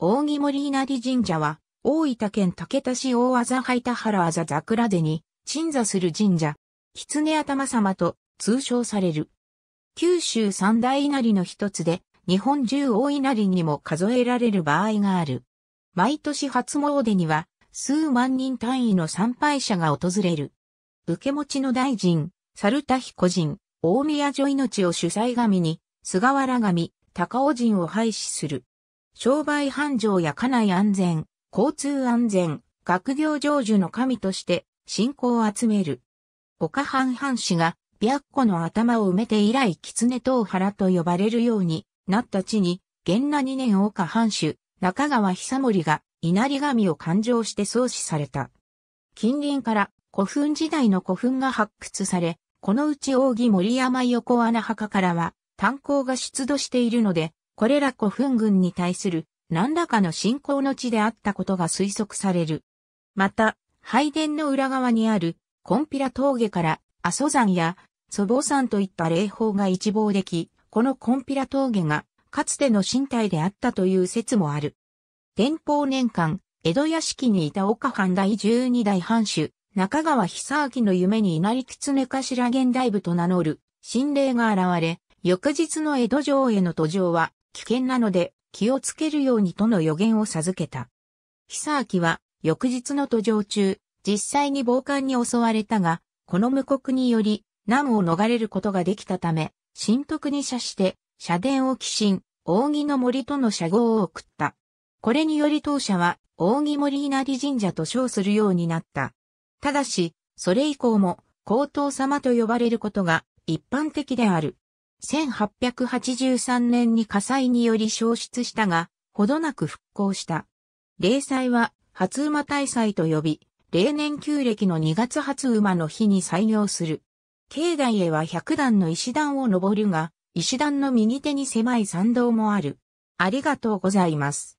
大木森稲荷神社は、大分県竹田市大字灰田原あ桜寺に、鎮座する神社、狐頭様と通称される。九州三大稲荷の一つで、日本十大稲荷にも数えられる場合がある。毎年初詣には、数万人単位の参拝者が訪れる。受け持ちの大臣、猿田彦人、大宮女命を主催神に、菅原神、高尾神を廃止する。商売繁盛や家内安全、交通安全、学業成就の神として信仰を集める。岡藩藩士が白虎の頭を埋めて以来狐東原と呼ばれるようになった地に、元那二年岡藩主、中川久森が稲荷神を勘定して創始された。近隣から古墳時代の古墳が発掘され、このうち扇森山横穴墓からは炭鉱が出土しているので、これら古墳群に対する何らかの信仰の地であったことが推測される。また、拝殿の裏側にあるコンピラ峠から阿蘇山や祖母山といった霊峰が一望でき、このコンピラ峠がかつての身体であったという説もある。天保年間、江戸屋敷にいた岡藩第十二代藩主、中川久明の夢に稲荷狐頭現代部と名乗る、心霊が現れ、翌日の江戸城への途上は、危険なので気をつけるようにとの予言を授けた。久明は翌日の途上中、実際に暴漢に襲われたが、この無国により難を逃れることができたため、神徳に射して、社殿を寄進、扇の森との射号を送った。これにより当社は、扇森稲荷神社と称するようになった。ただし、それ以降も、高等様と呼ばれることが一般的である。1883年に火災により消失したが、ほどなく復興した。例祭は、初馬大祭と呼び、例年旧暦の2月初馬の日に採用する。境内へは100段の石段を登るが、石段の右手に狭い参道もある。ありがとうございます。